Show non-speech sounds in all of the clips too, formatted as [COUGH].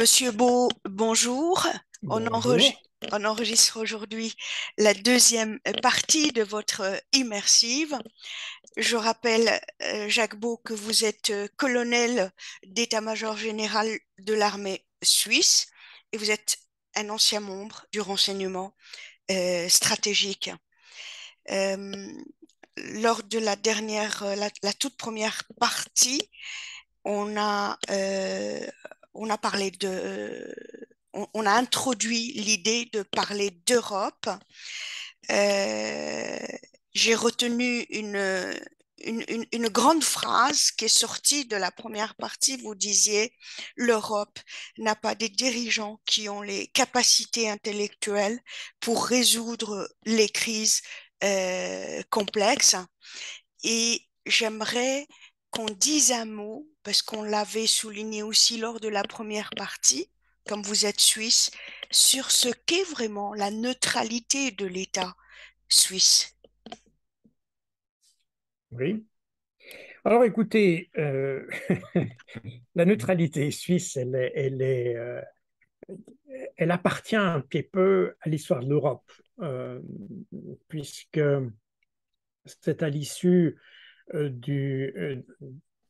Monsieur Beau, bonjour. On, enregistre, aujourd'hui la deuxième partie de votre euh, immersive. Je rappelle, euh, Jacques Beau, que vous êtes euh, colonel d'état-major général de l'armée suisse et vous êtes un ancien membre du renseignement stratégique. lors de la dernière, la, toute première partie, on a on a parlé de, on, a introduit l'idée de parler d'Europe. Euh, j'ai retenu une, une, grande phrase qui est sortie de la première partie. Vous disiez, l'Europe n'a pas des dirigeants qui ont les capacités intellectuelles pour résoudre les crises euh, complexes. Et j'aimerais qu'on dise un mot, parce qu'on l'avait souligné aussi lors de la première partie, comme vous êtes suisse, sur ce qu'est vraiment la neutralité de l'État suisse. Oui. Alors écoutez, euh, [LAUGHS] la neutralité suisse, elle, euh, elle, appartient un petit peu à l'histoire de l'Europe, euh, puisque c'est à l'issue euh, euh,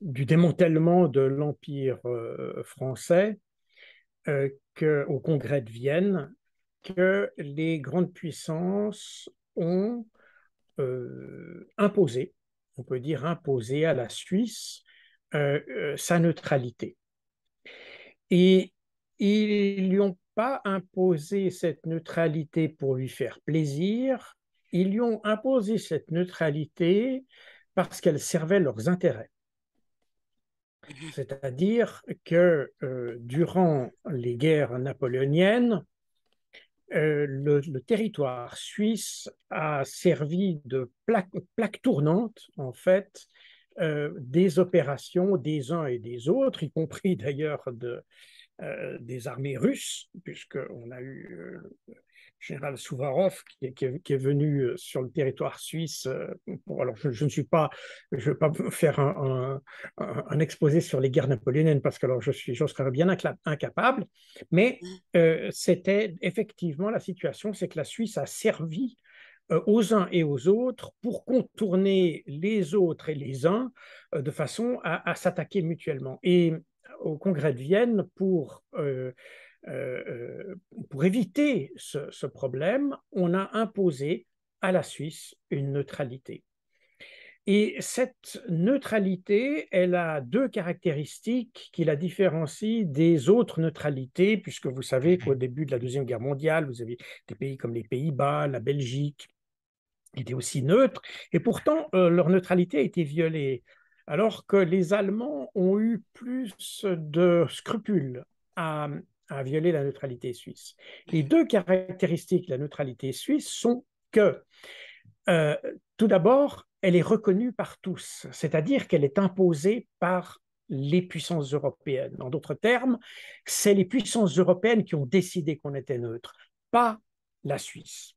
du, démantèlement de l'Empire euh, français que, au Congrès de Vienne que les grandes puissances ont imposé, on peut dire imposé à la Suisse sa neutralité. Et ils lui ont pas imposé cette neutralité pour lui faire plaisir, ils lui ont imposé cette neutralité parce qu'elles servaient leurs intérêts. Mhm. C'est-à-dire que euh, durant les guerres napoléoniennes, euh, le, territoire suisse a servi de plaque, tournante, en fait, euh, des opérations des uns et des autres, y compris d'ailleurs de, des armées russes, puisqu'on a eu général Souvarov, qui est, qui, venu euh, sur le territoire suisse. Euh, alors, je, ne suis pas, je vais pas faire un, exposé sur les guerres napoléoniennes parce que alors je suis, j'en serais bien incapable. Mais mm. euh, c'était effectivement la situation, c'est que la Suisse a servi aux uns et aux autres pour contourner les autres et les uns de façon à, à s'attaquer mutuellement. Et au Congrès de Vienne, pour euh, euh, pour éviter ce, problème, on a imposé à la Suisse une neutralité. Et cette neutralité, elle a deux caractéristiques qui la différencient des autres neutralités, puisque vous savez mhm. qu'au début de la Deuxième Guerre mondiale, vous avez des pays comme les Pays-Bas, la Belgique, qui étaient aussi neutres, et pourtant euh, leur neutralité a été violée, alors que les Allemands ont eu plus de scrupules à a violé la neutralité suisse. Les deux caractéristiques de la neutralité suisse sont que, euh, tout d'abord, elle est reconnue par tous, c'est-à-dire qu'elle est imposée par les puissances européennes. En d'autres termes, c'est les puissances européennes qui ont décidé qu'on était neutre, pas la Suisse.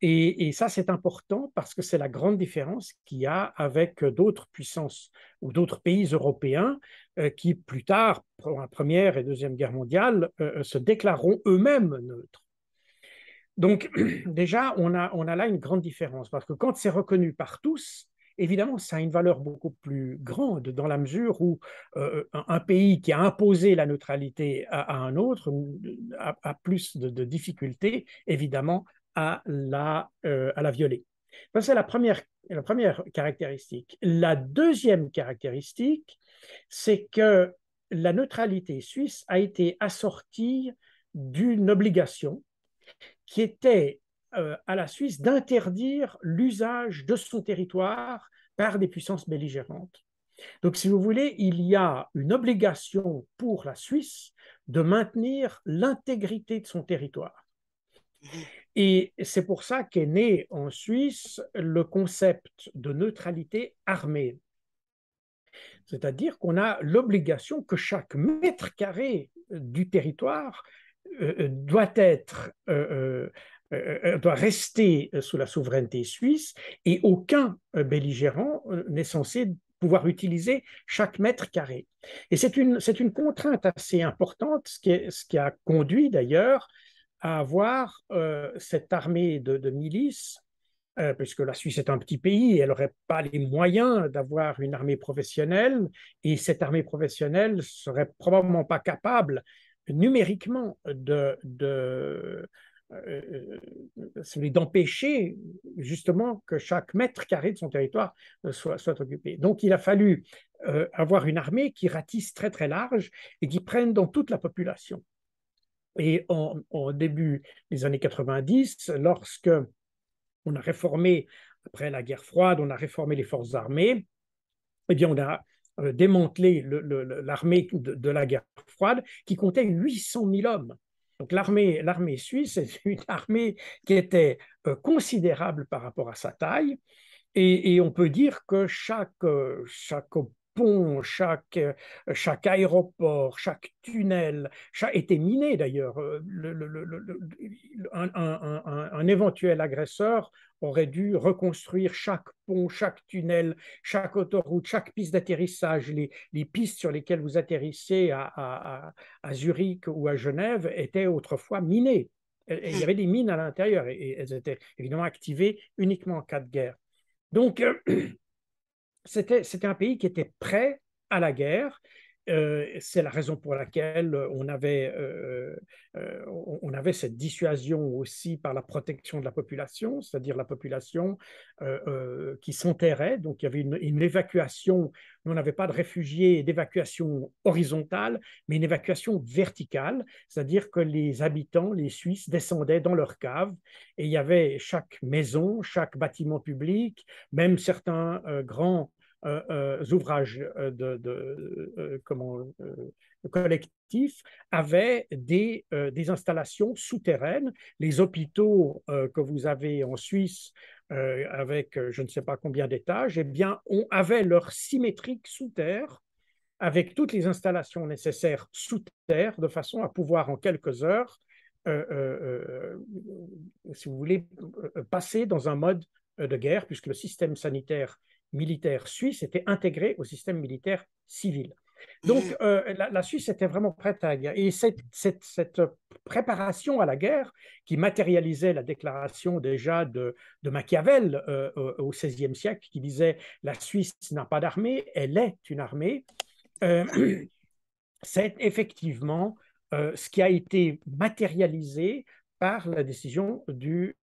Et, ça, c'est important parce que c'est la grande différence qu'il y a avec euh, d'autres puissances ou d'autres pays européens euh, qui, plus tard, pendant la Première et Deuxième Guerre mondiale, euh, se déclareront eux-mêmes neutres. Donc, [CLEARS THROAT] déjà, on a, là une grande différence parce que quand c'est reconnu par tous, évidemment, ça a une valeur beaucoup plus grande dans la mesure où un, pays qui a imposé la neutralité à, un autre a, plus de, de difficultés, évidemment, à la, euh, à la violer. c'est la première, la première caractéristique. La deuxième caractéristique, c'est que la neutralité suisse a été assortie d'une obligation qui était euh, à la Suisse d'interdire l'usage de son territoire par des puissances belligérantes. Donc, si vous voulez, il y a une obligation pour la Suisse de maintenir l'intégrité de son territoire. Mmh. Et c'est pour ça qu'est né en Suisse le concept de neutralité armée. C'est-à-dire qu'on a l'obligation que chaque mètre carré du territoire euh, euh, doit être euh, doit rester sous la souveraineté suisse et aucun belligérant n'est censé pouvoir utiliser chaque mètre carré. Et c'est une, une, contrainte assez importante, ce qui, ce qui a conduit d'ailleurs à avoir euh, cette armée de, milices, euh, puisque la Suisse est un petit pays et elle n'aurait pas les moyens d'avoir une armée professionnelle, et cette armée professionnelle serait probablement pas capable numériquement de, euh, d'empêcher justement que chaque mètre carré de son territoire soit, occupé. Donc il a fallu avoir une armée qui ratisse très très large et qui prenne dans toute la population. Et en, début des années 90, lorsque on a réformé, après la guerre froide, on a réformé les forces armées, eh bien on a euh, démantelé l'armée de, la guerre froide qui comptait 800 000 hommes. Donc l'armée, suisse est une [LAUGHS] armée qui était euh, considérable par rapport à sa taille. Et, on peut dire que chaque, euh, chaque pont, chaque, euh, chaque aéroport, chaque tunnel, chaque, était miné d'ailleurs. un, éventuel agresseur aurait dû reconstruire chaque pont, chaque tunnel, chaque autoroute, chaque piste d'atterrissage. Les, pistes sur lesquelles vous atterrissez à, Zurich ou à Genève étaient autrefois minées. il y mm. avait des mines à l'intérieur et, elles étaient évidemment activées uniquement en cas de guerre. Donc, [CLEARS THROAT] c'était, un pays qui était prêt à la guerre. Euh, c'est la raison pour laquelle on avait, euh, euh, on avait cette dissuasion aussi par la protection de la population, c'est-à-dire la population qui s'enterrait. Donc il y avait une, évacuation, on n'avait pas de réfugiés d'évacuation horizontale, mais une évacuation verticale, c'est-à-dire que les habitants, les Suisses, descendaient dans leurs caves et il y avait chaque maison, chaque bâtiment public, même certains grands euh, euh, ouvrages euh, de, comment, collectifs avaient des, installations souterraines. Les hôpitaux que vous avez en Suisse avec je ne sais pas combien d'étages, eh bien, on avait leur symétrique sous terre, avec toutes les installations nécessaires sous terre, de façon à pouvoir en quelques heures, si vous voulez, passer dans un mode de guerre, puisque le système sanitaire militaire suisse était intégré au système militaire civil. Donc euh, la, Suisse était vraiment prête à la guerre. Et cette, préparation à la guerre, qui matérialisait la déclaration déjà de, Machiavel euh, au XVIe siècle, qui disait La Suisse n'a pas d'armée, elle est une armée, [COUGHS] euh, c'est effectivement ce qui a été matérialisé par la décision du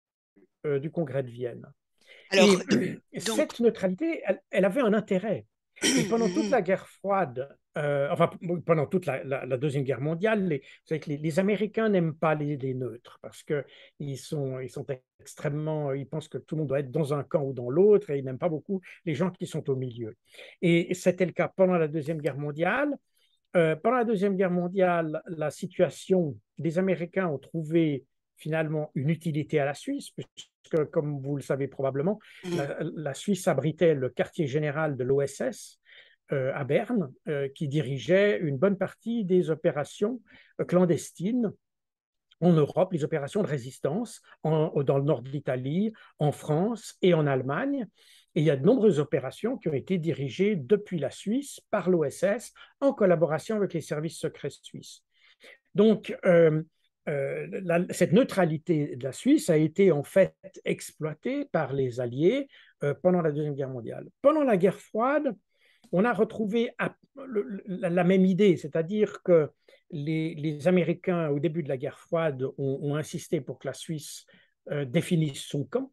Congrès de Vienne. Alors, [CLEARS THROAT] cette neutralité, elle, avait un intérêt. [CLEARS THROAT] Euh, pendant toute la guerre froide, enfin pendant toute la, deuxième guerre mondiale, les, vous savez que les, Américains n'aiment pas les, neutres parce que ils sont, ils sont extrêmement, euh, ils pensent que tout le monde doit être dans un camp ou dans l'autre et ils n'aiment pas beaucoup les gens qui sont au milieu. Et c'était le cas pendant la deuxième guerre mondiale. Euh, pendant la deuxième guerre mondiale, la situation des Américains ont trouvé finalement une utilité à la Suisse, que, comme vous le savez probablement, mmh. la, Suisse abritait le quartier général de l'OSS, euh, à Berne, euh, qui dirigeait une bonne partie des opérations euh, clandestines en Europe, les opérations de résistance en, dans le nord d'Italie, en France et en Allemagne. Et il y a de nombreuses opérations qui ont été dirigées depuis la Suisse par l'OSS en collaboration avec les services secrets suisses. Donc, euh, cette neutralité de la Suisse a été en fait exploitée par les Alliés euh, pendant la Deuxième Guerre mondiale. Pendant la guerre froide, on a retrouvé la, même idée, c'est-à-dire que les, Américains, au début de la guerre froide, ont, insisté pour que la Suisse euh, définisse son camp,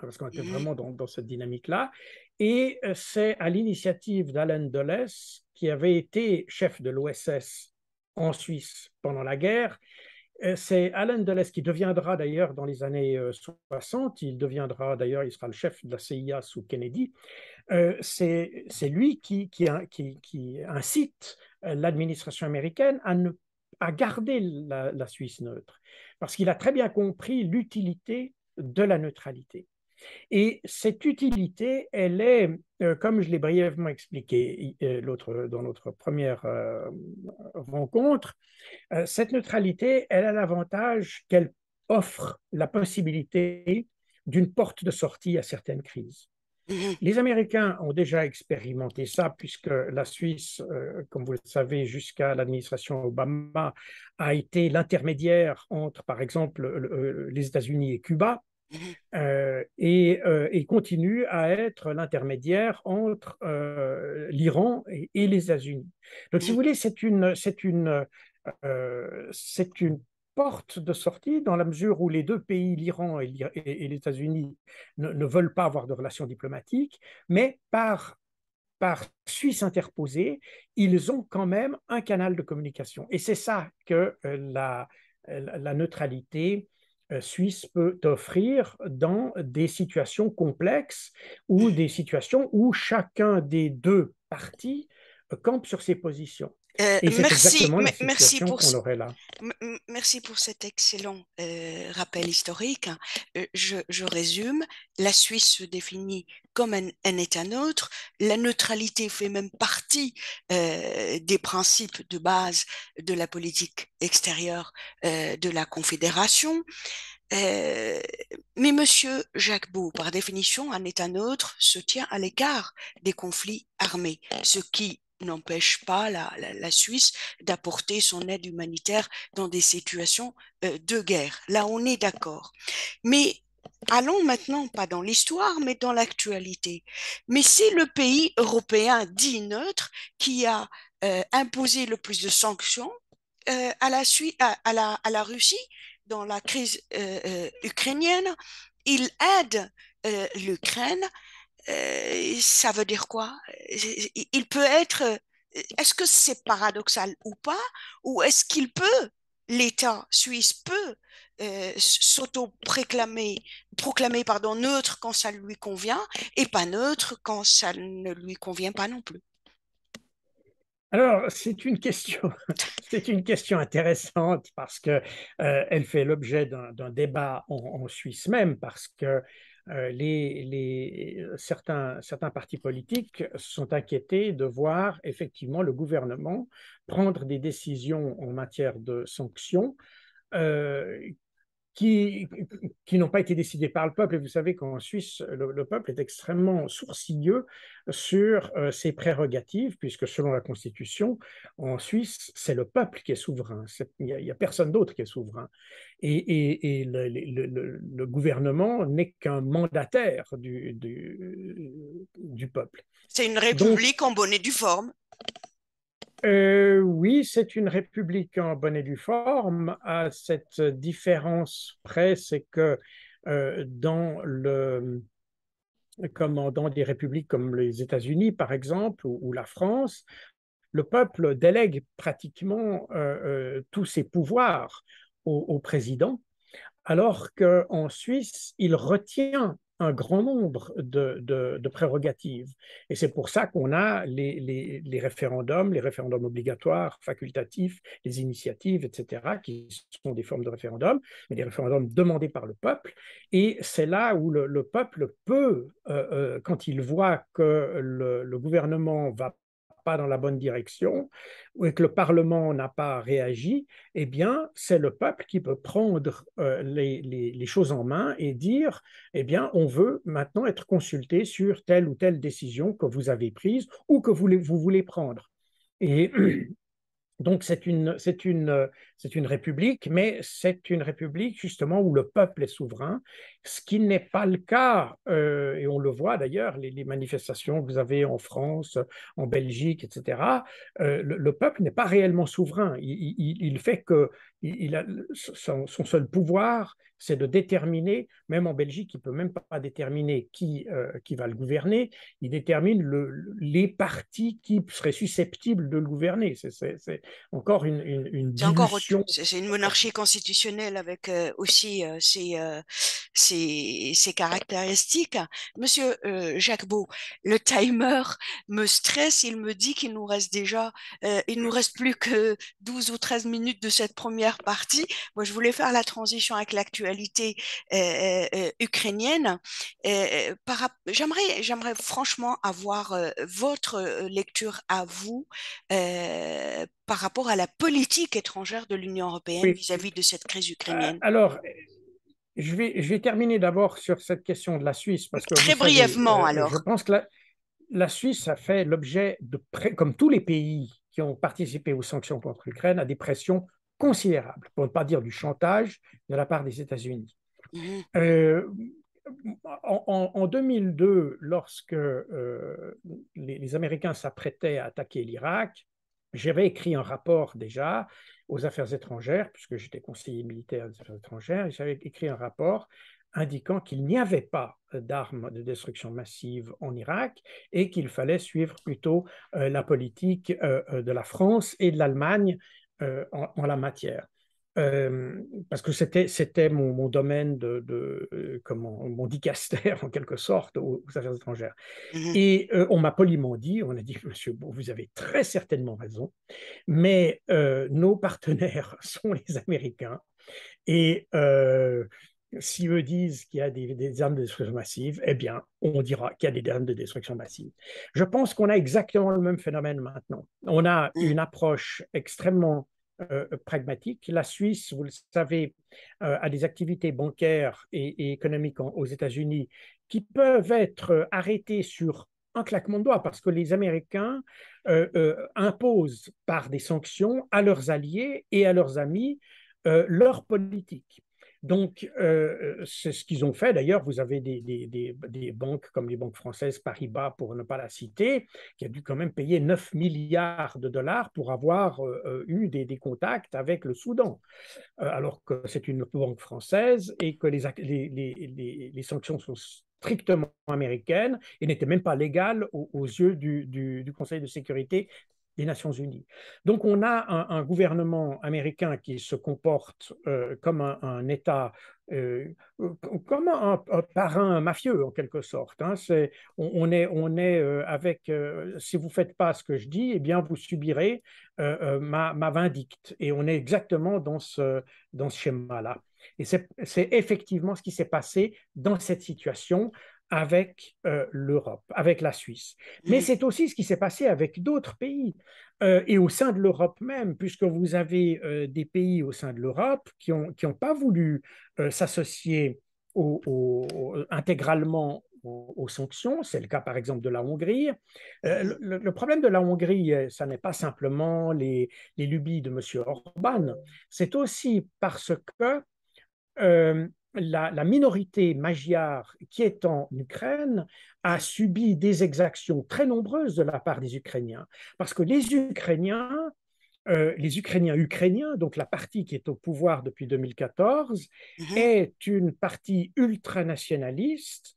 parce qu'on était vraiment dans, cette dynamique-là. Et c'est à l'initiative d'Alan Dulles, qui avait été chef de l'OSS en Suisse pendant la guerre. Euh, c'est Alain Dulles qui deviendra d'ailleurs dans les années 60, euh, il deviendra d'ailleurs, il sera le chef de la CIA sous Kennedy, euh, c'est lui qui, hein, incite l'administration américaine à, garder la Suisse neutre, parce qu'il a très bien compris l'utilité de la neutralité. Et cette utilité, elle est, euh, comme je l'ai brièvement expliqué euh, dans notre première euh, rencontre, cette neutralité, elle a l'avantage qu'elle offre la possibilité d'une porte de sortie à certaines crises. Mhm. Les Américains ont déjà expérimenté ça puisque la Suisse, comme vous le savez, jusqu'à l'administration Obama, a été l'intermédiaire entre, par exemple, les États-Unis et Cuba. Euh, et, euh, et, continue à être l'intermédiaire entre euh, l'Iran et, les États-Unis. Donc, si vous voulez, c'est une, c'est une, c'est une porte de sortie dans la mesure où les deux pays, l'Iran et, les États-Unis, ne, veulent pas avoir de relations diplomatiques, mais par par Suisse interposée, ils ont quand même un canal de communication. Et c'est ça que la, la neutralité euh, suisse peut offrir dans des situations complexes ou des situations où chacun des deux parties campe sur ses positions. Euh, merci, merci, pour ce, là. merci pour cet excellent euh, rappel historique. Euh, je, résume, la Suisse se définit comme un, État neutre, la neutralité fait même partie des principes de base de la politique extérieure de la Confédération. mais Monsieur Jacques Beau, par définition, un État neutre se tient à l'écart des conflits armés, ce qui n'empêche pas la, la, Suisse d'apporter son aide humanitaire dans des situations euh, de guerre. Là, on est d'accord. Mais allons maintenant, pas dans l'histoire, mais dans l'actualité. Mais c'est le pays européen dit neutre qui a euh, imposé le plus de sanctions euh, à, la à, la, à, la, Russie dans la crise ukrainienne. Il aide l'Ukraine euh, ça veut dire quoi euh, Il peut être, euh, est-ce que c'est paradoxal ou pas Ou est-ce qu'il peut, l'État suisse peut s'auto-proclamer proclamer, pardon, neutre quand ça lui convient et pas neutre quand ça ne lui convient pas non plus alors, c'est une question, [LAUGHS] c'est une question intéressante parce que elle fait l'objet d'un débat en, en, Suisse même parce que euh, les, euh, certains, certains partis politiques sont inquiétés de voir effectivement le gouvernement prendre des décisions en matière de sanctions euh, qui, qui n'ont pas été décidés par le peuple. Et vous savez qu'en Suisse, le, peuple est extrêmement sourcilleux sur euh, ses prérogatives, puisque selon la Constitution, en Suisse, c'est le peuple qui est souverain. Il n'y a, personne d'autre qui est souverain. Et, le, gouvernement n'est qu'un mandataire du, du, peuple. C'est une république en bonne et due forme. Euh, oui, c'est une république en bonne et due forme. À cette différence près, c'est que euh, dans le des républiques comme les États-Unis, par exemple, ou, la France, le peuple délègue pratiquement euh, tous ses pouvoirs au, au président, alors qu'en Suisse, il retient un grand nombre de, prérogatives. Et c'est pour ça qu'on a les, référendums, les référendums obligatoires, facultatifs, les initiatives, etc., qui sont des formes de référendums, mais des référendums demandés par le peuple. Et c'est là où le, peuple peut, euh, euh, quand il voit que le gouvernement va pas dans la bonne direction et que le Parlement n'a pas réagi, eh bien, c'est le peuple qui peut prendre euh, les, choses en main et dire, eh bien, on veut maintenant être consulté sur telle ou telle décision que vous avez prise ou que vous, vous voulez prendre. Et [CLEARS THROAT] Donc c'est une, une, une, république, mais c'est une république justement où le peuple est souverain, ce qui n'est pas le cas, euh, et on le voit d'ailleurs, les, manifestations que vous avez en France, en Belgique, etc., euh, le, peuple n'est pas réellement souverain. il fait que il a, son, seul pouvoir, c'est de déterminer, même en Belgique, il ne peut même pas déterminer qui, euh, qui va le gouverner, il détermine le, les partis qui seraient susceptibles de le gouverner. C'est encore une, une, C'est une monarchie constitutionnelle avec euh, aussi euh, ces, ses, caractéristiques. Monsieur euh, Jacques Beau, le timer me stresse, il me dit qu'il nous reste déjà, euh, il nous reste plus que 12 ou 13 minutes de cette première partie. Moi, je voulais faire la transition avec l'actualité euh, ukrainienne. J'aimerais, j'aimerais franchement avoir votre lecture à vous par rapport à la politique étrangère de l'Union européenne vis à -vis de cette crise ukrainienne. Alors, je vais, terminer d'abord sur cette question de la Suisse. Parce que Très brièvement, euh, alors. Je pense que la, Suisse a fait l'objet, comme tous les pays qui ont participé aux sanctions contre l'Ukraine, à des pressions considérables, pour ne pas dire du chantage, de la part des États-Unis. Mhm. Euh, en, 2002, lorsque euh, les Américains s'apprêtaient à attaquer l'Irak, j'avais écrit un rapport déjà aux affaires étrangères, puisque j'étais conseiller militaire des affaires étrangères, et j'avais écrit un rapport indiquant qu'il n'y avait pas euh, d'armes de destruction massive en Irak et qu'il fallait suivre plutôt euh, la politique euh, de la France et de l'Allemagne en, la matière parce que c'était c'était mon, domaine de, euh, comment mon dicaster [LAUGHS] en quelque sorte aux, affaires étrangères. Mmh et euh, on m'a poliment dit, on a dit [LAUGHS] Monsieur, bon, vous avez très certainement raison, mais euh, nos partenaires [LAUGHS] sont les Américains et si eux disent qu'il y a des, des, armes de destruction massive, eh bien, on dira qu'il y a des armes de destruction massive. Je pense qu'on a exactement le même phénomène maintenant. On a mmh. une approche extrêmement euh, euh, pragmatique. La Suisse, vous le savez, euh, a des activités bancaires et, économiques aux États-Unis qui peuvent être arrêtées sur un claquement de doigts parce que les Américains imposent par des sanctions à leurs alliés et à leurs amis leur politique. Donc, euh, euh, c'est ce qu'ils ont fait. D'ailleurs, vous avez des, des, banques comme les banques françaises, Paribas, pour ne pas la citer, qui a dû quand même payer 9 milliards de dollars pour avoir euh, eu des, contacts avec le Soudan, alors que c'est une banque française et que les, les, sanctions sont strictement américaines et n'étaient même pas légales aux, yeux du, Conseil de sécurité les Nations Unies. Donc on a un, gouvernement américain qui se comporte euh, comme un, État, euh, comme un, parrain mafieux en quelque sorte. Hein. on, est, euh, avec, si vous ne faites pas ce que je dis, eh bien vous subirez ma, vindicte. Et on est exactement dans ce, dans ce schéma-là. Et c'est effectivement ce qui s'est passé dans cette situation avec euh, l'Europe, avec la Suisse. Mmh. Mais c'est aussi ce qui s'est passé avec d'autres pays euh, et au sein de l'Europe même, puisque vous avez euh, des pays au sein de l'Europe qui n'ont qui ont pas voulu s'associer au, intégralement aux, sanctions. C'est le cas par exemple de la Hongrie. Le, problème de la Hongrie, ça n'est pas simplement les, les lubies de M. Orban, c'est aussi parce que la, minorité magyare qui est en Ukraine a subi des exactions très nombreuses de la part des Ukrainiens, parce que les Ukrainiens, euh, les Ukrainiens ukrainiens, donc la partie qui est au pouvoir depuis 2014, mhm. est une partie ultranationaliste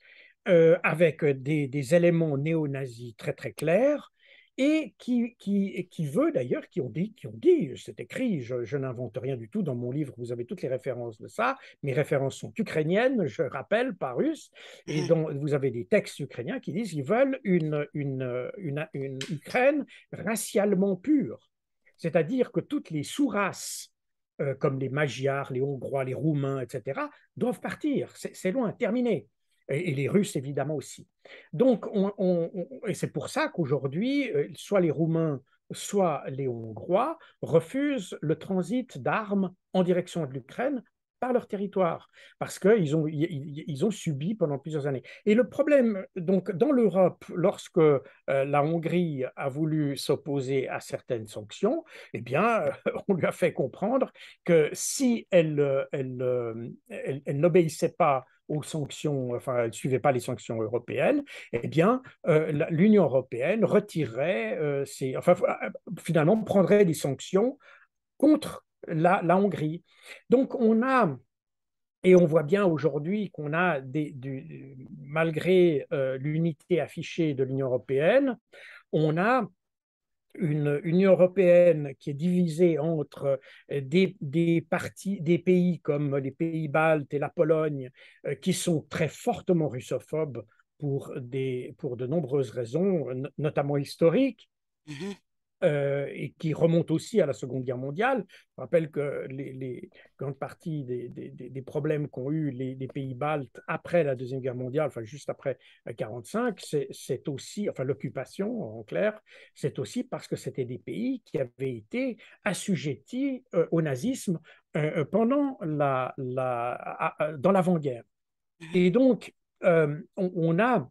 euh, avec des, des éléments néo-nazis très très clairs et qui, qui, qui veut d'ailleurs, qui ont dit, qui ont dit, c'est écrit, je, n'invente rien du tout dans mon livre, vous avez toutes les références de ça, mes références sont ukrainiennes, je rappelle, pas russes, et mmh. dont vous avez des textes ukrainiens qui disent qu'ils veulent une, une, une, Ukraine racialement pure, c'est-à-dire que toutes les sous-races, euh, comme les Magyars, les Hongrois, les Roumains, etc., doivent partir, c'est loin, terminé et, les Russes évidemment aussi. Donc, et c'est pour ça qu'aujourd'hui, euh, soit les Roumains, soit les Hongrois refusent le transit d'armes en direction de l'Ukraine par leur territoire, parce qu'ils ont, ils ont subi pendant plusieurs années. Et le problème, donc, dans l'Europe, lorsque euh, la Hongrie a voulu s'opposer à certaines sanctions, eh bien, [LAUGHS] on lui a fait comprendre que si elle, elle, elle, n'obéissait pas aux sanctions, enfin, elle ne suivait pas les sanctions européennes, eh bien, euh, l'Union européenne retirerait, ces euh, enfin, finalement, prendrait des sanctions contre la, Hongrie. Donc on a, et on voit bien aujourd'hui qu'on a, des, malgré euh, l'unité affichée de l'Union européenne, on a une Union européenne qui est divisée entre euh, des, parties, des pays comme les pays baltes et la Pologne, euh, qui sont très fortement russophobes pour, des, pour de nombreuses raisons, notamment historiques, mm-hmm. Euh, et qui remonte aussi à la Seconde Guerre mondiale. Je rappelle que les, les grandes des, problèmes qu'ont eu les, pays baltes après la Deuxième Guerre mondiale, enfin juste après 1945, euh, c'est aussi, enfin l'occupation en clair, c'est aussi parce que c'était des pays qui avaient été assujettis euh, au nazisme pendant la, la dans l'avant-guerre. Et donc, on, on a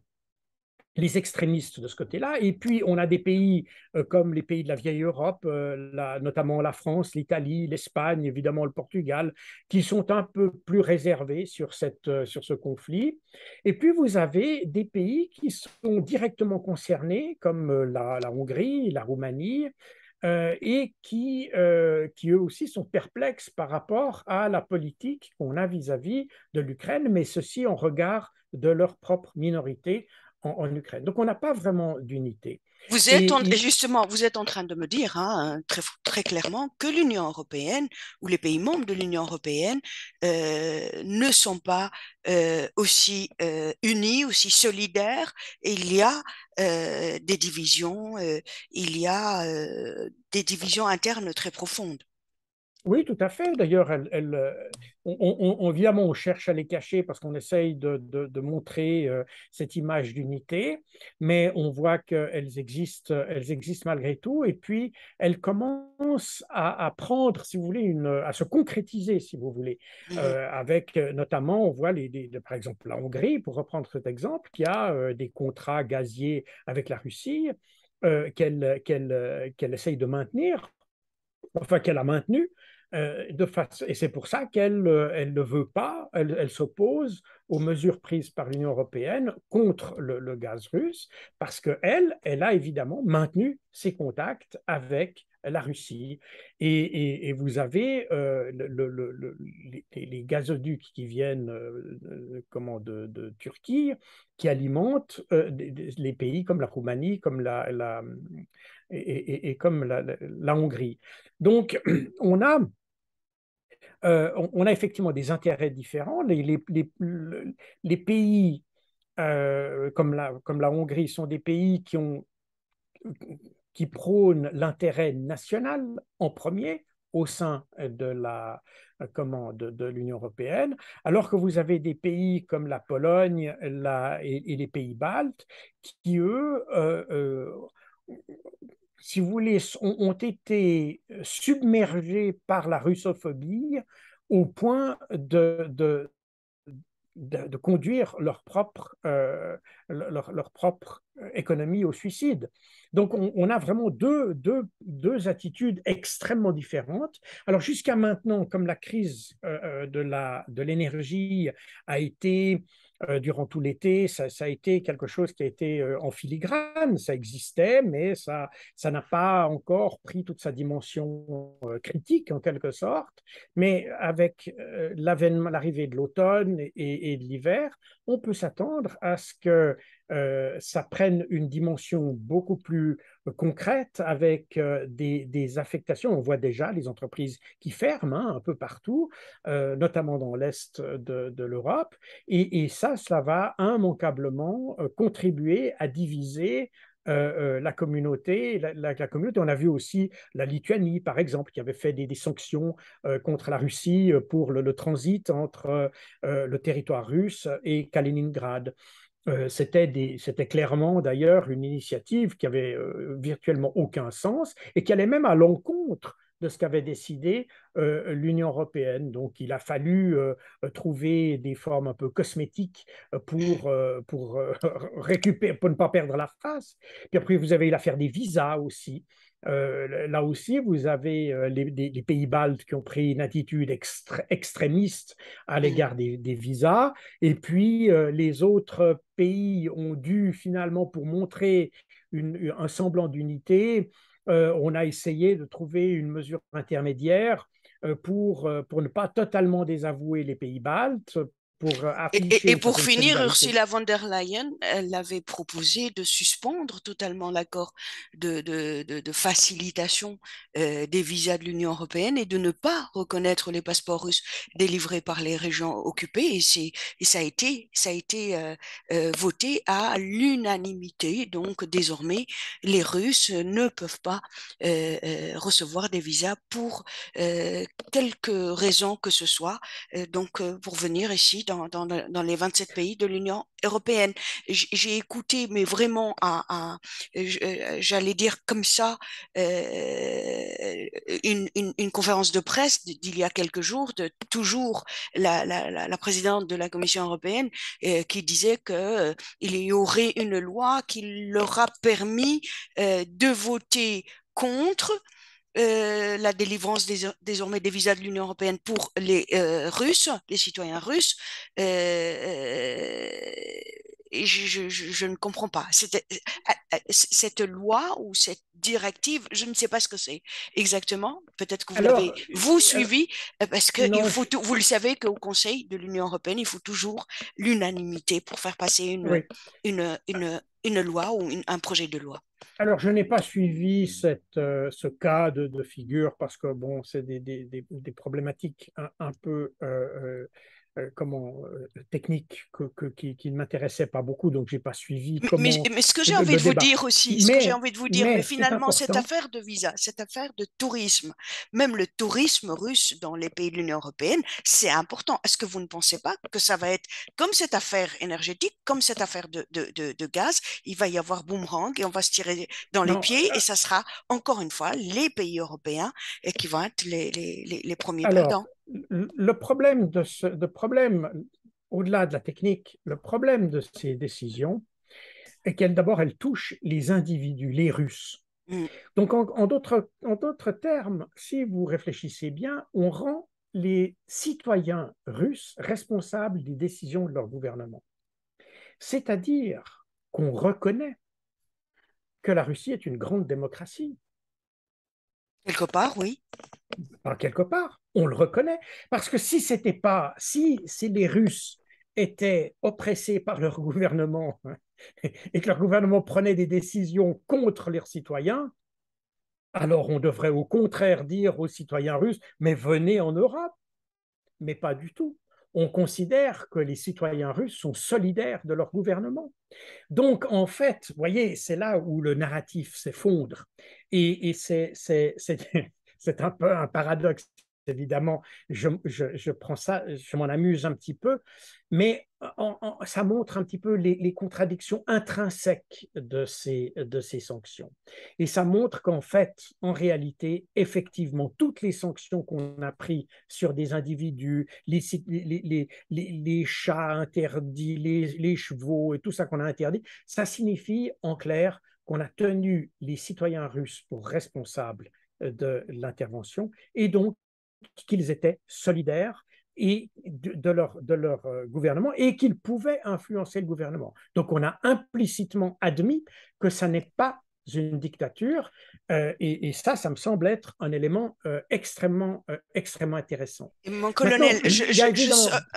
les extrémistes de ce côté-là. Et puis, on a des pays euh, comme les pays de la vieille Europe, euh, notamment la France, l'Italie, l'Espagne, évidemment le Portugal, qui sont un peu plus réservés sur, cette, euh, sur ce conflit. Et puis, vous avez des pays qui sont directement concernés, comme la, Hongrie, la Roumanie, et qui, qui, eux aussi sont perplexes par rapport à la politique qu'on a vis à -vis de l'Ukraine, mais ceci en regard de leur propre minorité en, Ukraine. Donc on n'a pas vraiment d'unité. Vous êtes justement, vous êtes en train de me dire hein, très, clairement que l'Union européenne ou les pays membres de l'Union européenne euh, ne sont pas euh, aussi euh, unis, aussi solidaires. Il y a des divisions, il y a des divisions internes très profondes. Oui, tout à fait. D'ailleurs, euh, on, on, on, évidemment, on cherche à les cacher parce qu'on essaye de, montrer euh, cette image d'unité, mais on voit qu'elles existent, elles existent malgré tout. Et puis, elles commencent à, à prendre, si vous voulez, une, à se concrétiser, si vous voulez, euh, avec notamment, on voit les, par exemple la Hongrie, pour reprendre cet exemple, qui a des contrats gaziers avec la Russie. qu'elle essaye de maintenir enfin qu'elle a maintenu, euh, de et c'est pour ça qu'elle euh, elle ne veut pas, elle, s'oppose aux mesures prises par l'Union européenne contre le, le gaz russe, parce qu'elle, elle a évidemment maintenu ses contacts avec la Russie. Et, vous avez euh, le, les, gazoducs qui viennent euh, euh, comment, de, Turquie, qui alimentent les pays comme la Roumanie comme la, la et, comme la, Hongrie. Donc, [CLEARS THROAT] on a... On, a effectivement des intérêts différents. les, les, les, les pays comme, la, comme la Hongrie sont des pays qui ont qui prône l'intérêt national en premier au sein de la commande de, l'Union européenne, alors que vous avez des pays comme la Pologne et, les pays baltes qui, eux, euh, euh, si vous voulez, ont, été submergés par la russophobie au point de, de conduire leur propre, euh, leur propre économie au suicide. Donc on, a vraiment deux, attitudes extrêmement différentes. Alors jusqu'à maintenant, comme la crise euh, euh de l'énergie a été euh, durant tout l'été. Ça, a été quelque chose qui a été euh, en filigrane, ça existait, mais ça n'a pas encore pris toute sa dimension euh, critique en quelque sorte. Mais avec l'arrivée de l'automne et, de l'hiver, on peut s'attendre à ce que ça prenne une dimension beaucoup plus concrète avec euh, des, affectations. On voit déjà les entreprises qui ferment hein, un peu partout, euh, notamment dans l'Est de, l'Europe. Et, ça, ça, va immanquablement euh, contribuer à diviser la communauté. La, communauté, on a vu aussi la Lituanie, par exemple, qui avait fait des, sanctions contre la Russie pour le transit entre le territoire russe et Kaliningrad. Euh, c'était clairement d'ailleurs une initiative qui avait euh, virtuellement aucun sens et qui allait même à l'encontre de ce qu'avait décidé euh, l'Union européenne. Donc il a fallu trouver des formes un peu cosmétiques pour, [LAUGHS] récupérer, pour ne pas perdre la face. Puis après, vous avez eu l'affaire des visas aussi, euh, là aussi, vous avez euh, les, pays baltes qui ont pris une attitude extrémiste à mmh. l'égard des, visas, et puis euh, les autres pays ont dû finalement, pour montrer un semblant d'unité, on a essayé de trouver une mesure intermédiaire pour, pour ne pas totalement désavouer les pays baltes, euh, et, pour finir, Ursula von der Leyen, elle avait proposé de suspendre totalement l'accord de, facilitation euh, des visas de l'Union européenne et de ne pas reconnaître les passeports russes délivrés par les régions occupées. Et, c'est, ça a été, ça a été euh, voté à l'unanimité. Donc désormais, les Russes ne peuvent pas recevoir des visas pour quelque raison que ce soit. donc pour venir ici dans, les 27 pays de l'Union européenne. J'ai écouté, mais vraiment, à, euh, j'allais dire comme ça, euh, une, conférence de presse d'il y a quelques jours, de toujours la, présidente de la Commission européenne euh, qui disait qu'il il y aurait une loi qui leur a permis de voter contre euh, la délivrance désormais des visas de l'Union européenne pour les euh, Russes, les citoyens russes. Euh, et je, ne comprends pas. Cette, loi ou cette directive, je ne sais pas ce que c'est exactement. Peut-être que vous l'avez vous suivi, parce que vous le savez qu'au Conseil de l'Union européenne, il faut toujours l'unanimité pour faire passer une, une, loi ou un projet de loi. Alors, je n'ai pas suivi euh, ce cas de, figure parce que, bon, c'est des, problématiques un, peu euh, euh, euh, comment, euh, technique que, qui, ne m'intéressait pas beaucoup, donc je n'ai pas suivi. mais, ce que j'ai envie de vous dire aussi, ce que j'ai envie de vous dire, finalement, cette affaire de visa, cette affaire de tourisme, même le tourisme russe dans les pays de l'Union européenne, c'est important. Est-ce que vous ne pensez pas que ça va être comme cette affaire énergétique, comme cette affaire de, de, de, gaz, il va y avoir boomerang et on va se tirer dans les pieds euh, et ça sera encore une fois les pays européens et qui vont être les, les, les, premiers dedans le problème, de ce, problème au-delà de la technique, le problème de ces décisions est qu'elles, d'abord, elles touchent les individus, les Russes. Mm. Donc, en, en d'autres termes, si vous réfléchissez bien, on rend les citoyens russes responsables des décisions de leur gouvernement. C'est-à-dire qu'on reconnaît que la Russie est une grande démocratie. Quelque part, oui. Par quelque part on le reconnaît, parce que si c'était pas, si, les Russes étaient oppressés par leur gouvernement [LAUGHS] et que leur gouvernement prenait des décisions contre leurs citoyens, alors on devrait au contraire dire aux citoyens russes, mais venez en Europe. Mais pas du tout. On considère que les citoyens russes sont solidaires de leur gouvernement. Donc, en fait, vous voyez, c'est là où le narratif s'effondre. Et, et c'est [LAUGHS] un peu un paradoxe évidemment, je, je, je prends ça, je m'en amuse un petit peu, mais ça montre un petit peu les, les, contradictions intrinsèques de ces, de ces sanctions. Et ça montre qu'en fait, en réalité, effectivement, toutes les sanctions qu'on a prises sur des individus, les, les, les chats interdits, les chevaux et tout ça qu'on a interdit, ça signifie en clair qu'on a tenu les citoyens russes pour responsables euh, de l'intervention et donc qu'ils étaient solidaires et de, leur, de leur euh, gouvernement et qu'ils pouvaient influencer le gouvernement. Donc on a implicitement admis que ça n'est pas une dictature. Euh, et, ça, ça me semble être un élément euh, extrêmement, euh, extrêmement intéressant. mon colonel, je,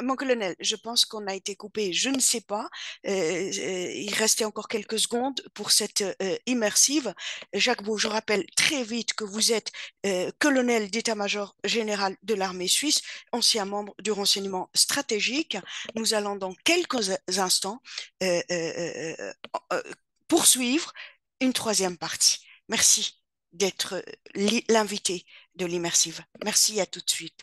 mon colonel, je pense qu'on a été coupé. Je ne sais pas. il restait encore quelques secondes pour cette immersive. Jacques Beau, je rappelle très vite que vous êtes colonel d'état-major général de l'armée suisse, ancien membre du renseignement stratégique. Nous allons dans quelques instants poursuivre une troisième partie. Merci d'être euh, l'invité de l'immersive. Merci à tout de suite.